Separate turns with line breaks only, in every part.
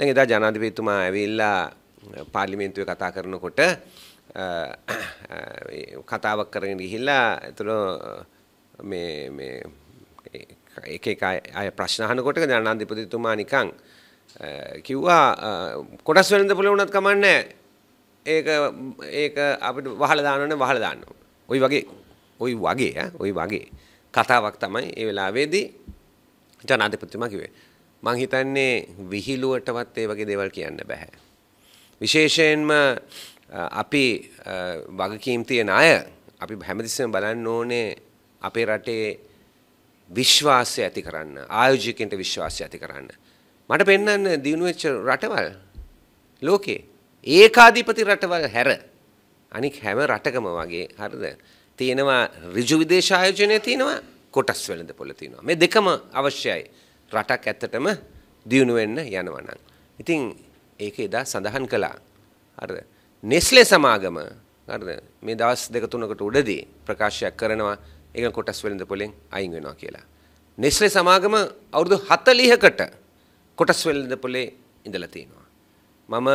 දැන් එදා ජනාධිපතිතුමා ඇවිල්ලා පාර්ලිමේන්තුවේ කතා කරනකොට කතාවක් කරගෙන ගිහිල්ලා එතුළ මේ මේ එක එක අය ප්‍රශ්න අහනකොට ජනාධිපතිතුමා නිකන් කිව්වා කොටස් වෙනද පුළුවන් වුණත් කමන්නේ ඒක ඒක අපිට වහලා දානවනේ වහලා දාන්න. ওই වගේ ওই වගේ ඈ ওই වගේ කතාවක් තමයි ඒ වෙලාවේදී ජනාධිපතිතුමා කිව්වේ. මං හිතන්නේ විහිළුවටවත් ඒ වගේ දේවල් කියන්න බෑ. විශේෂයෙන්ම අපි වගකීම් තියෙන අය අපි හැමතිස්සම බලන්න ඕනේ අපේ රටේ විශ්වාසය ඇති කරන්න ආයෝජකෙන්ට විශ්වාසය ඇති කරන්න. මට පෙන්න්න දියුණුවච්ච රටවල් ලෝකේ ඒකාධීපති රටවල් හැර අනික් හැම රටකම වගේ හරිද තියෙනවා ඍජු විදේශ ආයෝජනය තියෙනවා කොටස් වෙළඳ පොළ තියෙනවා මේ දෙකම අවශ්‍යයි රටක් ඇත්තටම දියුණු වෙන්න යනවා නම්. ඉතින් ඒක එදා සඳහන් කළා. හරිද? නෙස්ලේ සමාගම හරිද? මේ දවස් දෙක තුනකට උඩදී ප්‍රකාශයක් කරනවා ඒක කොටස් වෙළඳ පොලෙන් අයින් වෙනවා කියලා. නෙස්ලේ සමාගම අවුරුදු 40කට කොටස් වෙළඳ පොලේ ඉඳලා තියෙනවා. මම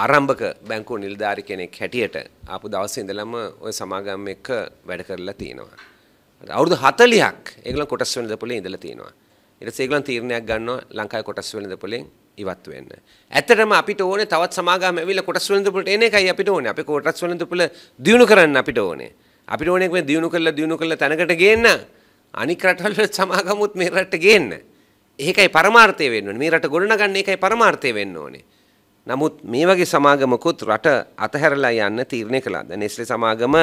ආරම්භක බැංකු නිලධාරි කෙනෙක් හැටියට ආපු දවස් ඉඳලම ඔය සමාගම් එක්ක වැඩ කරලා තියෙනවා. අවුරුදු 40ක් ඒගොල්ලෝ කොටස් වෙන දපලේ ඉඳලා තියෙනවා. ඊට පස්සේ ඒගොල්ලන් තීරණයක් ගන්නවා ලංකාවේ කොටස් වෙන දපලෙන් ඉවත් වෙන්න. ඇත්තටම අපිට ඕනේ තවත් සමාගම් ඇවිල්ලා කොටස් වෙන දපලට එන එකයි අපිට ඕනේ. අපි කොටස් වෙන දපල දියුණු කරන්න අපිට ඕනේ. අපිට ඕනේ මේ දියුණු කරලා දියුණු කරලා තැනකට ගේන්න. අනික් රටවල සමාගමුත් මේ රටට ගේන්න. ඒකයි පරමාර්ථය වෙන්න ඕනේ. මේ රට ගොඩනගන්න ඒකයි පරමාර්ථය වෙන්න ඕනේ. නමුත් මේ වගේ සමාගමකුත් රට අතහැරලා යන්න තීරණය කළා. දැන් නෙස්ලේ සමාගම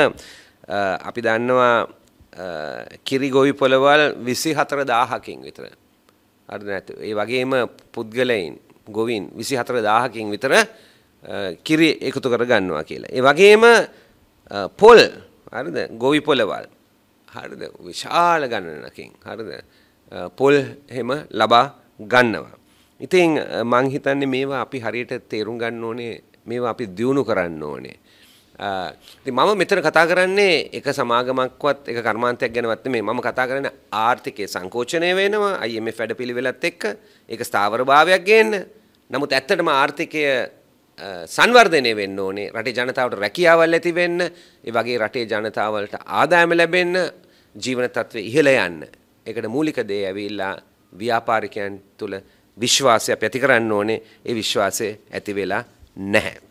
අපි දන්නවා කිරි ගොවි පොළවල් 24000කින් විතර හරිද නැත්නම් ඒ වගේම පුද්ගලයන් ගොවින් 24000කින් විතර කිරි එකතු කර ගන්නවා කියලා. ඒ වගේම පොල් හරිද ගොවි පොළවල් හරිද විශාල ගණනකින් හරිද පොල් එහෙම ලබා ගන්නවා. ඉතින් මං හිතන්නේ මේවා අපි හරියට තේරුම් ගන්න ඕනේ මේවා අපි දියුණු කරන්න ඕනේ. ඉතින් මම මෙතන කතා කරන්නේ එක සමාගමක්වත් එක කර්මාන්තයක් ගැනවත් නෙමෙයි. මම කතා කරන්නේ ආර්ථිකයේ සංකෝචනය වෙනවා IMF වැඩපිළිවෙලත් එක්ක ඒක ස්ථාවරභාවයක් ගේන්න. නමුත් ඇත්තටම ආර්ථිකය සංවර්ධනය වෙන්න ඕනේ රටේ ජනතාවට රැකියාවල් ඇති වෙන්න ඒ වගේ රටේ ජනතාවලට ආදායම ලැබෙන්න ජීවන තත්ත්වය ඉහළ යන්න ඒකට මූලික දේ ඇවිල්ලා ව්‍යාපාරිකයන් තුළ විශ්වාසය අපි ඇති කරන්න ඕනේ ඒ විශ්වාසය ඇති වෙලා නැහැ